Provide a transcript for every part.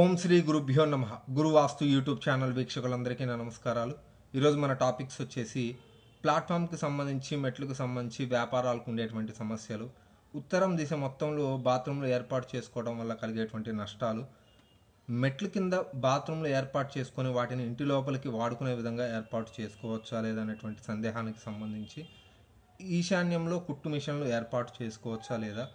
ఓం శ్రీ గురుభ్యో నమ గురువాస్తు YouTube channel వీక్షకులందరికీ నా నమస్కారాలు ఈరోజు మన టాపిక్స్ వచ్చేసి ప్లాట్ఫామ్కి సంబంధించి మెట్లకు సంబంధించి వ్యాపారాలకు ఉండేటువంటి సమస్యలు ఉత్తరం దిశ మొత్తంలో బాత్రూంలు ఏర్పాటు చేసుకోవడం వల్ల కలిగేటువంటి నష్టాలు మెట్లు కింద బాత్రూంలు ఏర్పాటు చేసుకొని వాటిని ఇంటి లోపలికి వాడుకునే విధంగా ఏర్పాటు చేసుకోవచ్చా లేదనేటువంటి సందేహానికి సంబంధించి ఈశాన్యంలో కుట్టు మిషన్లు ఏర్పాటు చేసుకోవచ్చా లేదా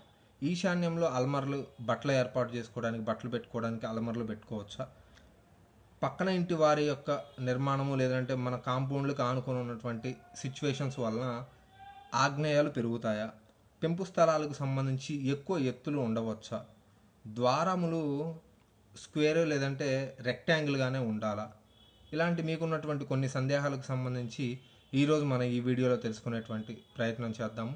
ఈశాన్యంలో అల్మర్లు బట్టలు ఏర్పాటు చేసుకోవడానికి బట్టలు పెట్టుకోవడానికి అల్మర్లు పెట్టుకోవచ్చా పక్కన ఇంటి వారి యొక్క నిర్మాణము లేదంటే మన కాంపౌండ్లకు ఆనుకొని ఉన్నటువంటి సిచ్యువేషన్స్ వలన ఆగ్నేయాలు పెరుగుతాయా పెంపు స్థలాలకు సంబంధించి ఎక్కువ ఎత్తులు ఉండవచ్చా ద్వారములు స్క్వేర్ లేదంటే రెక్టాంగిల్గానే ఉండాలా ఇలాంటి మీకున్నటువంటి కొన్ని సందేహాలకు సంబంధించి ఈరోజు మనం ఈ వీడియోలో తెలుసుకునేటువంటి ప్రయత్నం చేద్దాము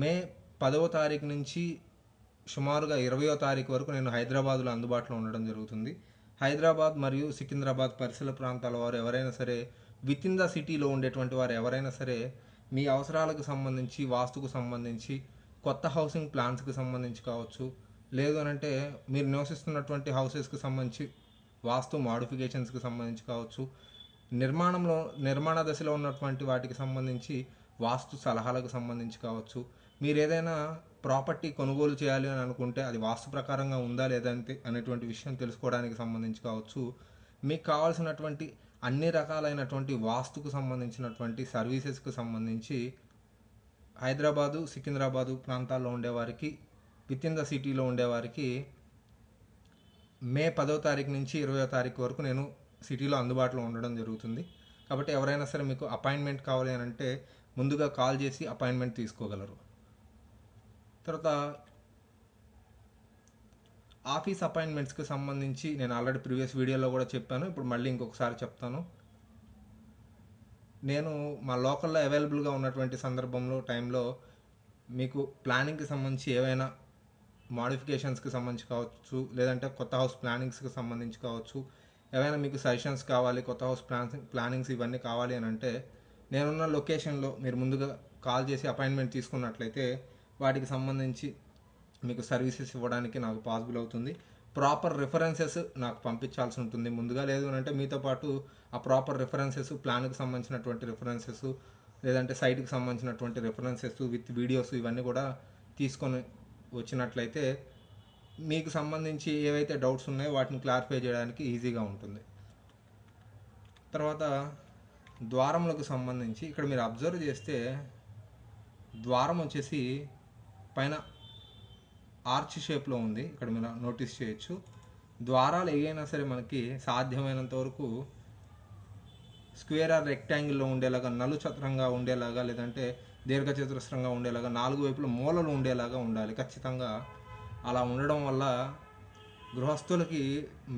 మే పదవ తారీఖు నుంచి సుమారుగా ఇరవయో తారీఖు వరకు నేను హైదరాబాద్లో అందుబాటులో ఉండడం జరుగుతుంది హైదరాబాద్ మరియు సికింద్రాబాద్ పరిసర ప్రాంతాల వారు ఎవరైనా సరే విత్ ఇన్ ద సిటీలో ఉండేటువంటి వారు ఎవరైనా సరే మీ అవసరాలకు సంబంధించి వాస్తుకు సంబంధించి కొత్త హౌసింగ్ ప్లాన్స్కి సంబంధించి కావచ్చు లేదు అనంటే మీరు నివసిస్తున్నటువంటి హౌసెస్కి సంబంధించి వాస్తు మాడిఫికేషన్స్కి సంబంధించి కావచ్చు నిర్మాణంలో నిర్మాణ దశలో ఉన్నటువంటి వాటికి సంబంధించి వాస్తు సలహాలకు సంబంధించి కావచ్చు మీరు ఏదైనా ప్రాపర్టీ కొనుగోలు చేయాలి అని అనుకుంటే అది వాస్తు ప్రకారంగా ఉందా లేదా అనేటువంటి విషయం తెలుసుకోవడానికి సంబంధించి కావచ్చు మీకు కావాల్సినటువంటి అన్ని రకాలైనటువంటి వాస్తుకు సంబంధించినటువంటి సర్వీసెస్కు సంబంధించి హైదరాబాదు సికింద్రాబాదు ప్రాంతాల్లో ఉండేవారికి విత్ ఇన్ ద సిటీలో ఉండేవారికి మే పదో తారీఖు నుంచి ఇరవయో తారీఖు వరకు నేను సిటీలో అందుబాటులో ఉండడం జరుగుతుంది కాబట్టి ఎవరైనా సరే మీకు అపాయింట్మెంట్ కావాలి అని అంటే ముందుగా కాల్ చేసి అపాయింట్మెంట్ తీసుకోగలరు తర్వాత ఆఫీస్ అపాయింట్మెంట్స్కి సంబంధించి నేను ఆల్రెడీ ప్రీవియస్ వీడియోలో కూడా చెప్పాను ఇప్పుడు మళ్ళీ ఇంకొకసారి చెప్తాను నేను మా లోకల్లో అవైలబుల్గా ఉన్నటువంటి సందర్భంలో టైంలో మీకు ప్లానింగ్కి సంబంధించి ఏవైనా మాడిఫికేషన్స్కి సంబంధించి కావచ్చు లేదంటే కొత్త హౌస్ ప్లానింగ్స్కి సంబంధించి కావచ్చు ఏవైనా మీకు సజెషన్స్ కావాలి కొత్త హౌస్ ప్లాన్ ప్లానింగ్స్ ఇవన్నీ కావాలి అని అంటే నేనున్న లొకేషన్లో మీరు ముందుగా కాల్ చేసి అపాయింట్మెంట్ తీసుకున్నట్లయితే వాటికి సంబంధించి మీకు సర్వీసెస్ ఇవ్వడానికి నాకు పాసిబుల్ అవుతుంది ప్రాపర్ రిఫరెన్సెస్ నాకు పంపించాల్సి ఉంటుంది ముందుగా లేదు అంటే మీతో పాటు ఆ ప్రాపర్ రిఫరెన్సెస్ ప్లాన్కి సంబంధించినటువంటి రిఫరెన్సెస్ లేదంటే సైట్కి సంబంధించినటువంటి రిఫరెన్సెస్ విత్ వీడియోస్ ఇవన్నీ కూడా తీసుకొని వచ్చినట్లయితే మీకు సంబంధించి ఏవైతే డౌట్స్ ఉన్నాయో వాటిని క్లారిఫై చేయడానికి ఈజీగా ఉంటుంది తర్వాత ద్వారములకు సంబంధించి ఇక్కడ మీరు అబ్జర్వ్ చేస్తే ద్వారం వచ్చేసి పైన ఆర్చ్ షేప్లో ఉంది ఇక్కడ మీరు నోటీస్ చేయొచ్చు ద్వారాలు ఏవైనా సరే మనకి సాధ్యమైనంత వరకు స్క్వేర్ ఆర్ రెక్టాంగిల్లో ఉండేలాగా నలుచతురంగా ఉండేలాగా లేదంటే దీర్ఘచతురస్రంగా ఉండేలాగా నాలుగు వైపుల మూలలు ఉండేలాగా ఉండాలి ఖచ్చితంగా అలా ఉండడం వల్ల గృహస్థులకి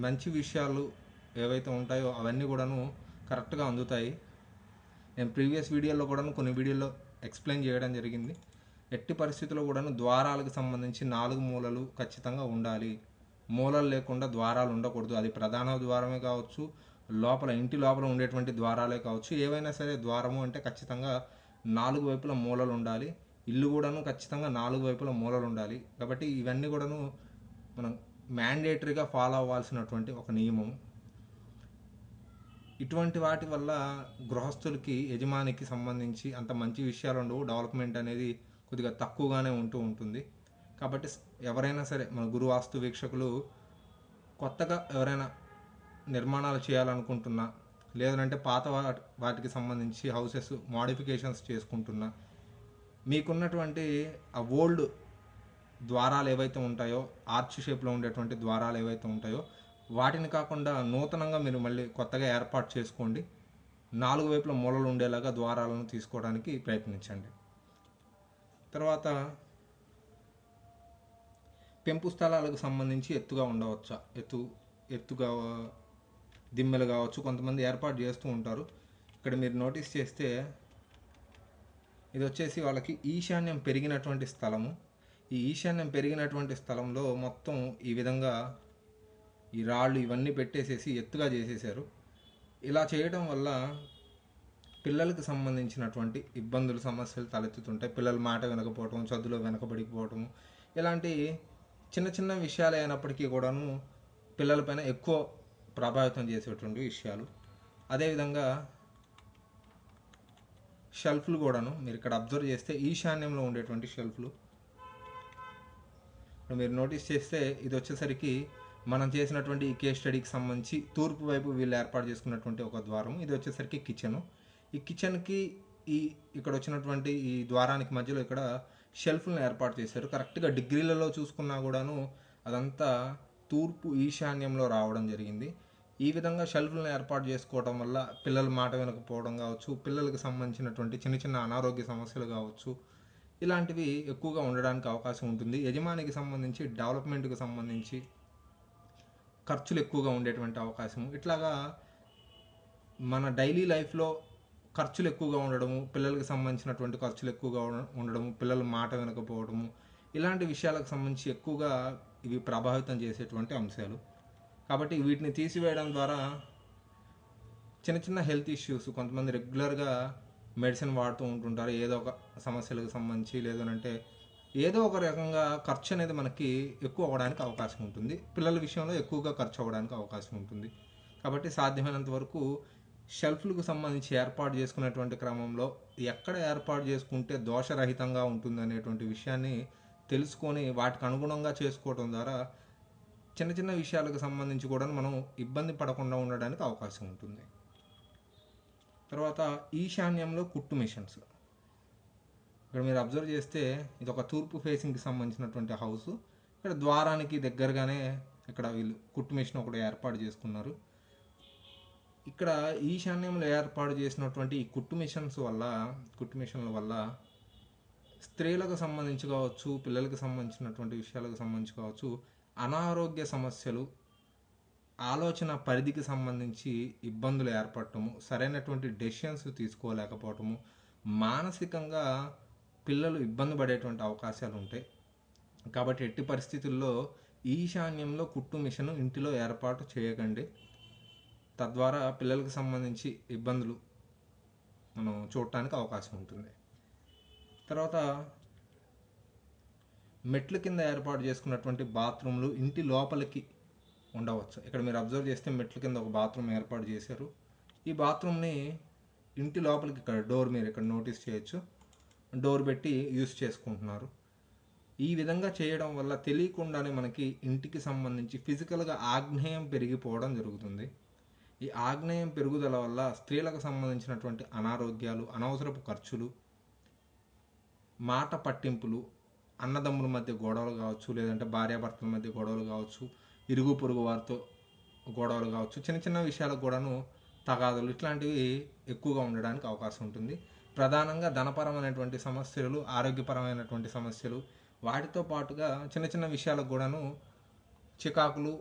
మంచి విషయాలు ఏవైతే ఉంటాయో అవన్నీ కూడాను కరెక్ట్గా అందుతాయి నేను ప్రీవియస్ వీడియోలో కూడా కొన్ని వీడియోలో ఎక్స్ప్లెయిన్ చేయడం జరిగింది ఎట్టి పరిస్థితుల్లో కూడాను ద్వారాలకు సంబంధించి నాలుగు మూలలు ఖచ్చితంగా ఉండాలి మూలలు లేకుండా ద్వారాలు ఉండకూడదు అది ప్రధాన ద్వారమే కావచ్చు లోపల ఇంటి లోపల ఉండేటువంటి ద్వారాలే కావచ్చు ఏవైనా సరే ద్వారము అంటే ఖచ్చితంగా నాలుగు వైపుల మూలలు ఉండాలి ఇల్లు కూడాను ఖచ్చితంగా నాలుగు వైపుల మూలలు ఉండాలి కాబట్టి ఇవన్నీ కూడాను మనం మ్యాండేటరీగా ఫాలో అవ్వాల్సినటువంటి ఒక నియమం ఇటువంటి వాటి వల్ల గృహస్థులకి యజమానికి సంబంధించి అంత మంచి విషయాలు ఉండవు డెవలప్మెంట్ అనేది కొద్దిగా తక్కువగానే ఉంటూ ఉంటుంది కాబట్టి ఎవరైనా సరే మన గురువాస్తు వీక్షకులు కొత్తగా ఎవరైనా నిర్మాణాలు చేయాలనుకుంటున్నా లేదంటే పాత వాటికి సంబంధించి హౌసెస్ మాడిఫికేషన్స్ చేసుకుంటున్నా మీకున్నటువంటి ఆ ఓల్డ్ ద్వారాలు ఏవైతే ఉంటాయో ఆర్చ్ షేప్లో ఉండేటువంటి ద్వారాలు ఏవైతే ఉంటాయో వాటిని కాకుండా నూతనంగా మీరు మళ్ళీ కొత్తగా ఏర్పాటు చేసుకోండి నాలుగు వైపుల మూలలు ఉండేలాగా ద్వారాలను తీసుకోవడానికి ప్రయత్నించండి తర్వాత పెంపు స్థలాలకు సంబంధించి ఎత్తుగా ఉండవచ్చా ఎత్తు ఎత్తుగా దిమ్మెలు కావచ్చు కొంతమంది ఏర్పాటు చేస్తూ ఉంటారు ఇక్కడ మీరు నోటీస్ చేస్తే ఇది వచ్చేసి వాళ్ళకి ఈశాన్యం పెరిగినటువంటి స్థలము ఈ ఈశాన్యం పెరిగినటువంటి స్థలంలో మొత్తం ఈ విధంగా ఈ రాళ్ళు ఇవన్నీ పెట్టేసేసి ఎత్తుగా చేసేసారు ఇలా చేయడం వల్ల పిల్లలకు సంబంధించినటువంటి ఇబ్బందులు సమస్యలు తలెత్తుతుంటాయి పిల్లల మాట వెనకపోవటం చదువులో వెనకబడిపోవటము ఇలాంటి చిన్న చిన్న విషయాలు అయినప్పటికీ కూడాను పిల్లలపైన ఎక్కువ ప్రభావితం చేసేటువంటి విషయాలు అదేవిధంగా షెల్ఫ్లు కూడాను మీరు ఇక్కడ అబ్జర్వ్ చేస్తే ఈశాన్యంలో ఉండేటువంటి షెల్ఫ్లు మీరు నోటీస్ చేస్తే ఇది వచ్చేసరికి మనం చేసినటువంటి ఈ కేస్ స్టడీకి సంబంధించి తూర్పు వైపు వీళ్ళు ఏర్పాటు చేసుకున్నటువంటి ఒక ద్వారం ఇది వచ్చేసరికి కిచెను ఈ కిచెన్కి ఈ ఇక్కడ వచ్చినటువంటి ఈ ద్వారానికి మధ్యలో ఇక్కడ షెల్ఫ్లను ఏర్పాటు చేశారు కరెక్ట్గా డిగ్రీలలో చూసుకున్నా కూడాను అదంతా తూర్పు ఈశాన్యంలో రావడం జరిగింది ఈ విధంగా షెల్ఫ్లను ఏర్పాటు చేసుకోవడం వల్ల పిల్లలు మాట వినకపోవడం కావచ్చు పిల్లలకు సంబంధించినటువంటి చిన్న చిన్న అనారోగ్య సమస్యలు కావచ్చు ఇలాంటివి ఎక్కువగా ఉండడానికి అవకాశం ఉంటుంది యజమానికి సంబంధించి డెవలప్మెంట్కి సంబంధించి ఖర్చులు ఎక్కువగా ఉండేటువంటి అవకాశం ఇట్లాగా మన డైలీ లైఫ్లో ఖర్చులు ఎక్కువగా ఉండడము పిల్లలకు సంబంధించినటువంటి ఖర్చులు ఎక్కువగా ఉండడము పిల్లలు మాట వినకపోవడము ఇలాంటి విషయాలకు సంబంధించి ఎక్కువగా ఇవి ప్రభావితం చేసేటువంటి అంశాలు కాబట్టి వీటిని తీసివేయడం ద్వారా చిన్న చిన్న హెల్త్ ఇష్యూస్ కొంతమంది రెగ్యులర్గా మెడిసిన్ వాడుతూ ఉంటుంటారు ఏదో ఒక సమస్యలకు సంబంధించి లేదనంటే ఏదో ఒక రకంగా ఖర్చు అనేది మనకి ఎక్కువ అవ్వడానికి అవకాశం ఉంటుంది పిల్లల విషయంలో ఎక్కువగా ఖర్చు అవ్వడానికి అవకాశం ఉంటుంది కాబట్టి సాధ్యమైనంత వరకు షెల్ఫ్లకు సంబంధించి ఏర్పాటు చేసుకునేటువంటి క్రమంలో ఎక్కడ ఏర్పాటు చేసుకుంటే దోషరహితంగా ఉంటుంది అనేటువంటి విషయాన్ని తెలుసుకొని వాటికి అనుగుణంగా చేసుకోవడం ద్వారా చిన్న చిన్న విషయాలకు సంబంధించి కూడా మనం ఇబ్బంది పడకుండా ఉండడానికి అవకాశం ఉంటుంది తర్వాత ఈశాన్యంలో కుట్టు మిషన్స్ ఇక్కడ మీరు అబ్జర్వ్ చేస్తే ఇది ఒక తూర్పు ఫేసింగ్కి సంబంధించినటువంటి హౌస్ ఇక్కడ ద్వారానికి దగ్గరగానే ఇక్కడ వీళ్ళు కుట్టు మిషన్ ఒకటి ఏర్పాటు చేసుకున్నారు ఇక్కడ ఈశాన్యంలో ఏర్పాటు చేసినటువంటి ఈ కుట్టు మిషన్స్ వల్ల కుట్టు మిషన్ల వల్ల స్త్రీలకు సంబంధించి కావచ్చు పిల్లలకు సంబంధించినటువంటి విషయాలకు సంబంధించి కావచ్చు అనారోగ్య సమస్యలు ఆలోచన పరిధికి సంబంధించి ఇబ్బందులు ఏర్పడటము సరైనటువంటి డెసిషన్స్ తీసుకోలేకపోవటము మానసికంగా పిల్లలు ఇబ్బంది పడేటువంటి అవకాశాలు ఉంటాయి కాబట్టి ఎట్టి పరిస్థితుల్లో ఈశాన్యంలో కుట్టు మిషన్ ఇంటిలో ఏర్పాటు చేయకండి తద్వారా పిల్లలకు సంబంధించి ఇబ్బందులు మనం చూడటానికి అవకాశం ఉంటుంది తర్వాత మెట్ల కింద ఏర్పాటు చేసుకున్నటువంటి బాత్రూమ్లు ఇంటి లోపలికి ఉండవచ్చు ఇక్కడ మీరు అబ్జర్వ్ చేస్తే మెట్ల కింద ఒక బాత్రూమ్ ఏర్పాటు చేశారు ఈ బాత్రూమ్ని ఇంటి లోపలికి ఇక్కడ డోర్ మీరు ఇక్కడ నోటీస్ చేయొచ్చు డోర్ పెట్టి యూస్ చేసుకుంటున్నారు ఈ విధంగా చేయడం వల్ల తెలియకుండానే మనకి ఇంటికి సంబంధించి ఫిజికల్గా ఆగ్నేయం పెరిగిపోవడం జరుగుతుంది ఈ ఆగ్నేయం పెరుగుదల వల్ల స్త్రీలకు సంబంధించినటువంటి అనారోగ్యాలు అనవసరపు ఖర్చులు మాట పట్టింపులు అన్నదమ్ముల మధ్య గొడవలు కావచ్చు లేదంటే భార్యాభర్తల మధ్య గొడవలు కావచ్చు ఇరుగు పొరుగు వారితో గొడవలు కావచ్చు చిన్న చిన్న విషయాలకు కూడాను తగాదులు ఇట్లాంటివి ఎక్కువగా ఉండడానికి అవకాశం ఉంటుంది ప్రధానంగా ధనపరమైనటువంటి సమస్యలు ఆరోగ్యపరమైనటువంటి సమస్యలు వాటితో పాటుగా చిన్న చిన్న విషయాలకు కూడాను చికాకులు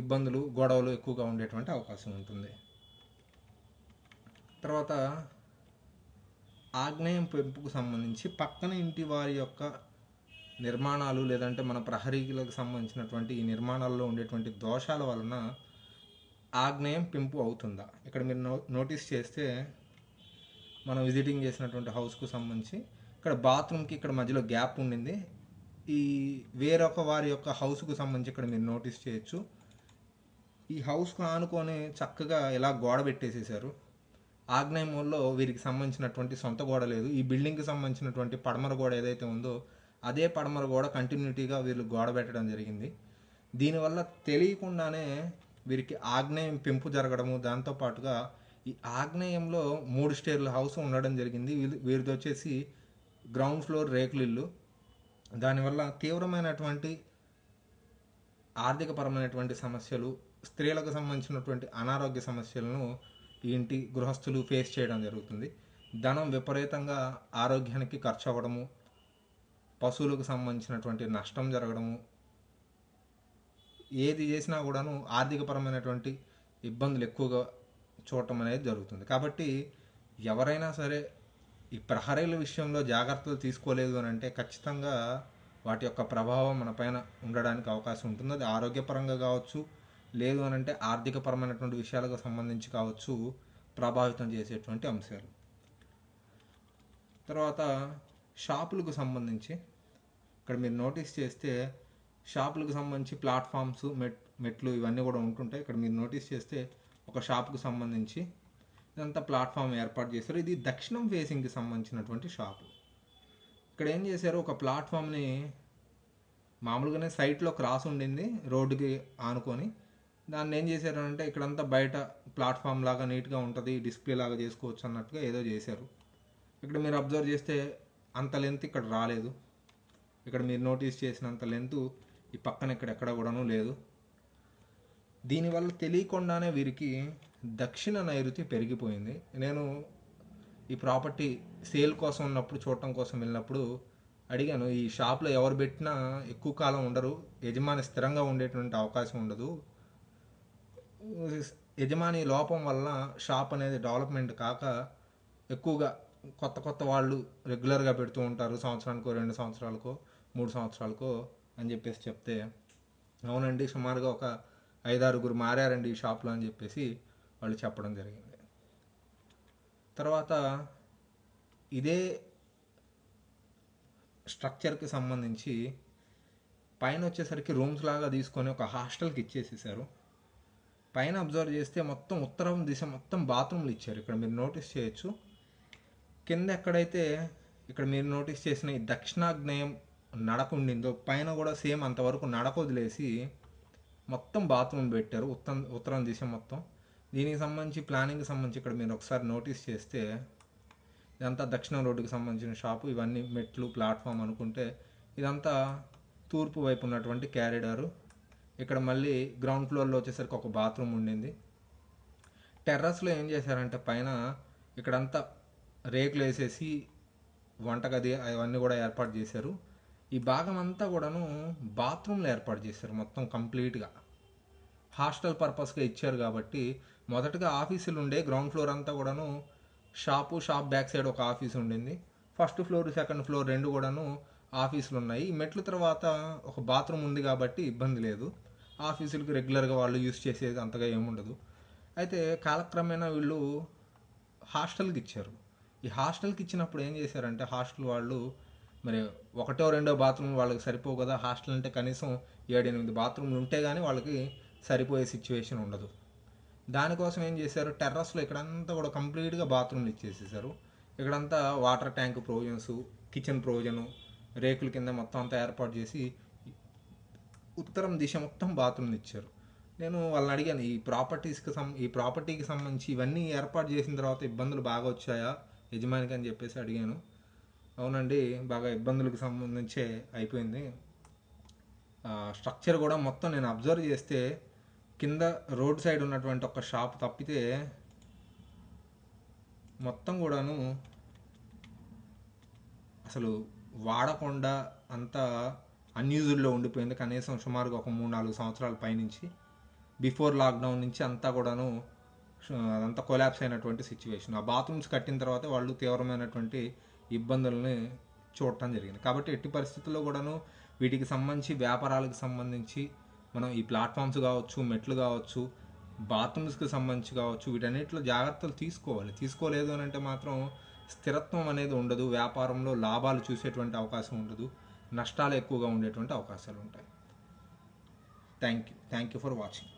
ఇబ్బందులు గొడవలు ఎక్కువగా ఉండేటువంటి అవకాశం ఉంటుంది తర్వాత ఆగ్నేయం పెంపుకు సంబంధించి పక్కన ఇంటి వారి యొక్క నిర్మాణాలు లేదంటే మన ప్రహరీకులకు సంబంధించినటువంటి ఈ నిర్మాణాల్లో ఉండేటువంటి దోషాల వలన ఆగ్నేయం పెంపు అవుతుందా ఇక్కడ మీరు నోటీస్ చేస్తే మనం విజిటింగ్ చేసినటువంటి హౌస్కు సంబంధించి ఇక్కడ బాత్రూమ్కి ఇక్కడ మధ్యలో గ్యాప్ ఉండింది ఈ వేరొక వారి యొక్క హౌస్కు సంబంధించి ఇక్కడ మీరు నోటీస్ చేయొచ్చు ఈ హౌస్కు ఆనుకొని చక్కగా ఇలా గోడ పెట్టేసేసారు మూల్లో వీరికి సంబంధించినటువంటి సొంత గోడ లేదు ఈ బిల్డింగ్కి సంబంధించినటువంటి పడమర గోడ ఏదైతే ఉందో అదే పడమర గోడ కంటిన్యూటీగా వీళ్ళు గోడ పెట్టడం జరిగింది దీనివల్ల తెలియకుండానే వీరికి ఆగ్నేయం పెంపు జరగడము దాంతోపాటుగా ఈ ఆగ్నేయంలో మూడు స్టేర్ల హౌస్ ఉండడం జరిగింది వీరిది వచ్చేసి గ్రౌండ్ ఫ్లోర్ రేకులిల్లు దానివల్ల తీవ్రమైనటువంటి ఆర్థికపరమైనటువంటి సమస్యలు స్త్రీలకు సంబంధించినటువంటి అనారోగ్య సమస్యలను ఇంటి గృహస్థులు ఫేస్ చేయడం జరుగుతుంది ధనం విపరీతంగా ఆరోగ్యానికి ఖర్చు అవ్వడము పశువులకు సంబంధించినటువంటి నష్టం జరగడము ఏది చేసినా కూడాను ఆర్థికపరమైనటువంటి ఇబ్బందులు ఎక్కువగా చూడటం అనేది జరుగుతుంది కాబట్టి ఎవరైనా సరే ఈ ప్రహరీల విషయంలో జాగ్రత్తలు తీసుకోలేదు అని అంటే ఖచ్చితంగా వాటి యొక్క ప్రభావం మన పైన ఉండడానికి అవకాశం ఉంటుంది అది ఆరోగ్యపరంగా కావచ్చు లేదు అని అంటే ఆర్థికపరమైనటువంటి విషయాలకు సంబంధించి కావచ్చు ప్రభావితం చేసేటువంటి అంశాలు తర్వాత షాపులకు సంబంధించి ఇక్కడ మీరు నోటీస్ చేస్తే షాపులకు సంబంధించి ప్లాట్ఫామ్స్ మెట్ మెట్లు ఇవన్నీ కూడా ఉంటుంటాయి ఇక్కడ మీరు నోటీస్ చేస్తే ఒక షాప్కు సంబంధించి ఇదంతా ప్లాట్ఫామ్ ఏర్పాటు చేశారు ఇది దక్షిణం ఫేసింగ్కి సంబంధించినటువంటి షాపు ఇక్కడ ఏం చేశారు ఒక ప్లాట్ఫామ్ని మామూలుగానే సైట్లో క్రాస్ ఉండింది రోడ్డుకి ఆనుకొని దాన్ని ఏం చేశారు అంటే ఇక్కడంతా బయట ప్లాట్ఫామ్ లాగా నీట్గా ఉంటుంది డిస్ప్లే లాగా చేసుకోవచ్చు అన్నట్టుగా ఏదో చేశారు ఇక్కడ మీరు అబ్జర్వ్ చేస్తే అంత లెంత్ ఇక్కడ రాలేదు ఇక్కడ మీరు నోటీస్ చేసినంత లెంత్ ఈ పక్కన ఇక్కడ ఎక్కడ కూడాను లేదు దీనివల్ల తెలియకుండానే వీరికి దక్షిణ నైరుతి పెరిగిపోయింది నేను ఈ ప్రాపర్టీ సేల్ కోసం ఉన్నప్పుడు చూడటం కోసం వెళ్ళినప్పుడు అడిగాను ఈ షాప్లో ఎవరు పెట్టినా ఎక్కువ కాలం ఉండరు యజమాని స్థిరంగా ఉండేటువంటి అవకాశం ఉండదు యజమాని లోపం వల్ల షాప్ అనేది డెవలప్మెంట్ కాక ఎక్కువగా కొత్త కొత్త వాళ్ళు రెగ్యులర్గా పెడుతూ ఉంటారు సంవత్సరానికో రెండు సంవత్సరాలకో మూడు సంవత్సరాలకో అని చెప్పేసి చెప్తే అవునండి సుమారుగా ఒక ఐదారుగురు మారారండి ఈ షాప్లో అని చెప్పేసి వాళ్ళు చెప్పడం జరిగింది తర్వాత ఇదే స్ట్రక్చర్కి సంబంధించి పైన వచ్చేసరికి రూమ్స్ లాగా తీసుకొని ఒక హాస్టల్కి ఇచ్చేసేసారు పైన అబ్జర్వ్ చేస్తే మొత్తం ఉత్తరం దిశ మొత్తం బాత్రూమ్లు ఇచ్చారు ఇక్కడ మీరు నోటీస్ చేయొచ్చు కింద ఎక్కడైతే ఇక్కడ మీరు నోటీస్ చేసిన ఈ దక్షిణాగ్నేయం నడక ఉండిందో పైన కూడా సేమ్ అంతవరకు నడక వదిలేసి మొత్తం బాత్రూమ్ పెట్టారు ఉత్తరం ఉత్తరం దిశ మొత్తం దీనికి సంబంధించి ప్లానింగ్కి సంబంధించి ఇక్కడ మీరు ఒకసారి నోటీస్ చేస్తే ఇదంతా దక్షిణం రోడ్డుకి సంబంధించిన షాపు ఇవన్నీ మెట్లు ప్లాట్ఫామ్ అనుకుంటే ఇదంతా తూర్పు వైపు ఉన్నటువంటి క్యారిడారు ఇక్కడ మళ్ళీ గ్రౌండ్ ఫ్లోర్లో వచ్చేసరికి ఒక బాత్రూమ్ ఉండింది టెర్రస్లో ఏం చేశారంటే పైన ఇక్కడంతా రేకులు వేసేసి వంటగది అవన్నీ కూడా ఏర్పాటు చేశారు ఈ భాగం అంతా కూడాను బాత్రూమ్లు ఏర్పాటు చేశారు మొత్తం కంప్లీట్గా హాస్టల్ పర్పస్గా ఇచ్చారు కాబట్టి మొదటగా ఆఫీసులు ఉండే గ్రౌండ్ ఫ్లోర్ అంతా కూడాను షాపు షాప్ బ్యాక్ సైడ్ ఒక ఆఫీస్ ఉండింది ఫస్ట్ ఫ్లోర్ సెకండ్ ఫ్లోర్ రెండు కూడాను ఆఫీసులు ఉన్నాయి మెట్ల తర్వాత ఒక బాత్రూమ్ ఉంది కాబట్టి ఇబ్బంది లేదు ఆఫీసులకు రెగ్యులర్గా వాళ్ళు యూస్ చేసేది అంతగా ఏముండదు అయితే కాలక్రమేణా వీళ్ళు హాస్టల్కి ఇచ్చారు ఈ హాస్టల్కి ఇచ్చినప్పుడు ఏం చేశారంటే హాస్టల్ వాళ్ళు మరి ఒకటో రెండో బాత్రూమ్ వాళ్ళకి సరిపోవు కదా హాస్టల్ అంటే కనీసం ఏడెనిమిది బాత్రూమ్లు ఉంటే కానీ వాళ్ళకి సరిపోయే సిచ్యువేషన్ ఉండదు దానికోసం ఏం చేశారు టెర్రస్లో ఇక్కడంతా కూడా కంప్లీట్గా బాత్రూమ్లు ఇచ్చేసేసారు ఇక్కడంతా water tank provisions kitchen provision రేకుల కింద మొత్తం అంతా ఏర్పాటు చేసి ఉత్తరం దిశ మొత్తం బాత్రూమ్లు ఇచ్చారు నేను వాళ్ళని అడిగాను ఈ ప్రాపర్టీస్కి సం ఈ ప్రాపర్టీకి సంబంధించి ఇవన్నీ ఏర్పాటు చేసిన తర్వాత ఇబ్బందులు బాగా వచ్చాయా యజమానికి అని చెప్పేసి అడిగాను అవునండి బాగా ఇబ్బందులకు సంబంధించే అయిపోయింది స్ట్రక్చర్ కూడా మొత్తం నేను అబ్జర్వ్ చేస్తే కింద రోడ్ సైడ్ ఉన్నటువంటి ఒక షాప్ తప్పితే మొత్తం కూడాను అసలు వాడకుండా అంతా అన్యూజుల్లో ఉండిపోయింది కనీసం సుమారుగా ఒక మూడు నాలుగు సంవత్సరాల పైనుంచి బిఫోర్ లాక్డౌన్ నుంచి అంతా కూడాను అదంతా కొలాప్స్ అయినటువంటి సిచ్యువేషన్ ఆ బాత్రూమ్స్ కట్టిన తర్వాత వాళ్ళు తీవ్రమైనటువంటి ఇబ్బందులని చూడటం జరిగింది కాబట్టి ఎట్టి పరిస్థితుల్లో కూడాను వీటికి సంబంధించి వ్యాపారాలకు సంబంధించి మనం ఈ ప్లాట్ఫామ్స్ కావచ్చు మెట్లు కావచ్చు బాత్రూమ్స్కి సంబంధించి కావచ్చు వీటన్నిటిలో జాగ్రత్తలు తీసుకోవాలి తీసుకోలేదు అని అంటే మాత్రం స్థిరత్వం అనేది ఉండదు వ్యాపారంలో లాభాలు చూసేటువంటి అవకాశం ఉండదు నష్టాలు ఎక్కువగా ఉండేటువంటి అవకాశాలు ఉంటాయి thank you thank you for watching